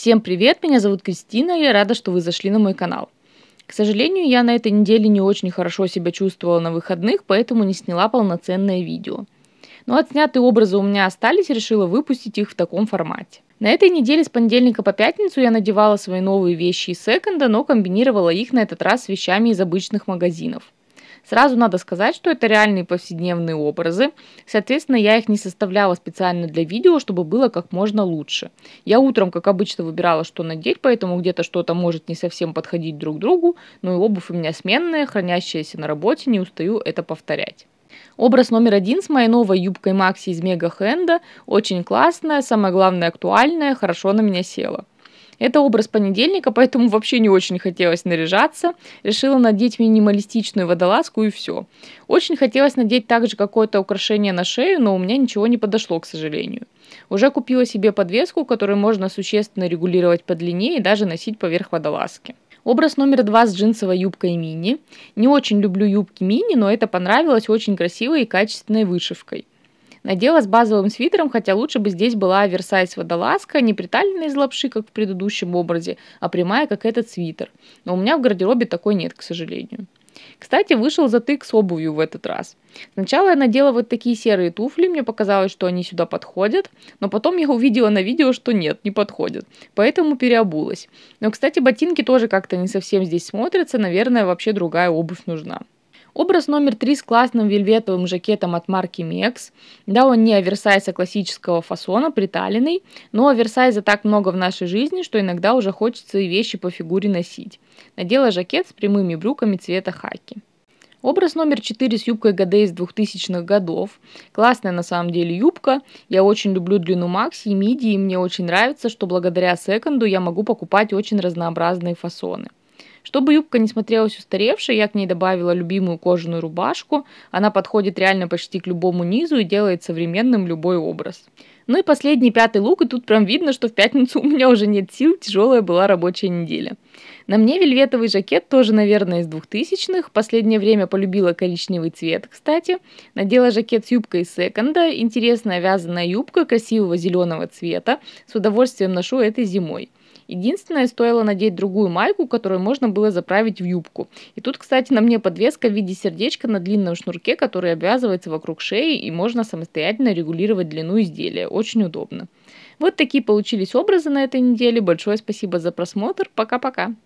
Всем привет, меня зовут Кристина, я рада, что вы зашли на мой канал. К сожалению, я на этой неделе не очень хорошо себя чувствовала на выходных, поэтому не сняла полноценное видео. Но ну, отснятые образы у меня остались, решила выпустить их в таком формате. На этой неделе с понедельника по пятницу я надевала свои новые вещи из секонда, но комбинировала их на этот раз с вещами из обычных магазинов. Сразу надо сказать, что это реальные повседневные образы. Соответственно, я их не составляла специально для видео, чтобы было как можно лучше. Я утром, как обычно, выбирала, что надеть, поэтому где-то что-то может не совсем подходить друг другу, но и обувь у меня сменная, хранящаяся на работе, не устаю это повторять. Образ номер один с моей новой юбкой Макси из Мега Хенда очень классная, самое главное актуальная, хорошо на меня села. Это образ понедельника, поэтому вообще не очень хотелось наряжаться. Решила надеть минималистичную водолазку и все. Очень хотелось надеть также какое-то украшение на шею, но у меня ничего не подошло, к сожалению. Уже купила себе подвеску, которую можно существенно регулировать по длине и даже носить поверх водолазки. Образ номер два с джинсовой юбкой мини. Не очень люблю юбки мини, но это понравилось очень красивой и качественной вышивкой. Надела с базовым свитером, хотя лучше бы здесь была оверсайз-водолазка, не приталенная из лапши, как в предыдущем образе, а прямая, как этот свитер. Но у меня в гардеробе такой нет, к сожалению. Кстати, вышел затык с обувью в этот раз. Сначала я надела вот такие серые туфли, мне показалось, что они сюда подходят, но потом я увидела на видео, что нет, не подходят, поэтому переобулась. Но, кстати, ботинки тоже как-то не совсем здесь смотрятся, наверное, вообще другая обувь нужна. Образ номер три с классным вельветовым жакетом от марки Mex. Да, он не оверсайза классического фасона, приталенный, но оверсайза так много в нашей жизни, что иногда уже хочется и вещи по фигуре носить. Надела жакет с прямыми брюками цвета хаки. Образ номер 4 с юбкой Годе из 2000-х годов. Классная на самом деле юбка. Я очень люблю длину макси и миди, и мне очень нравится, что благодаря секонду я могу покупать очень разнообразные фасоны. Чтобы юбка не смотрелась устаревшей, я к ней добавила любимую кожаную рубашку. Она подходит реально почти к любому низу и делает современным любой образ. Ну и последний, пятый лук, и тут прям видно, что в пятницу у меня уже нет сил, тяжелая была рабочая неделя. На мне вельветовый жакет тоже, наверное, из двухтысячных. Последнее время полюбила коричневый цвет, кстати. Надела жакет с юбкой из секонда. Интересная вязаная юбка красивого зеленого цвета. С удовольствием ношу этой зимой. Единственное, стоило надеть другую майку, которую можно было заправить в юбку. И тут, кстати, на мне подвеска в виде сердечка на длинном шнурке, который обвязывается вокруг шеи и можно самостоятельно регулировать длину изделия. Очень удобно. Вот такие получились образы на этой неделе. Большое спасибо за просмотр. Пока-пока.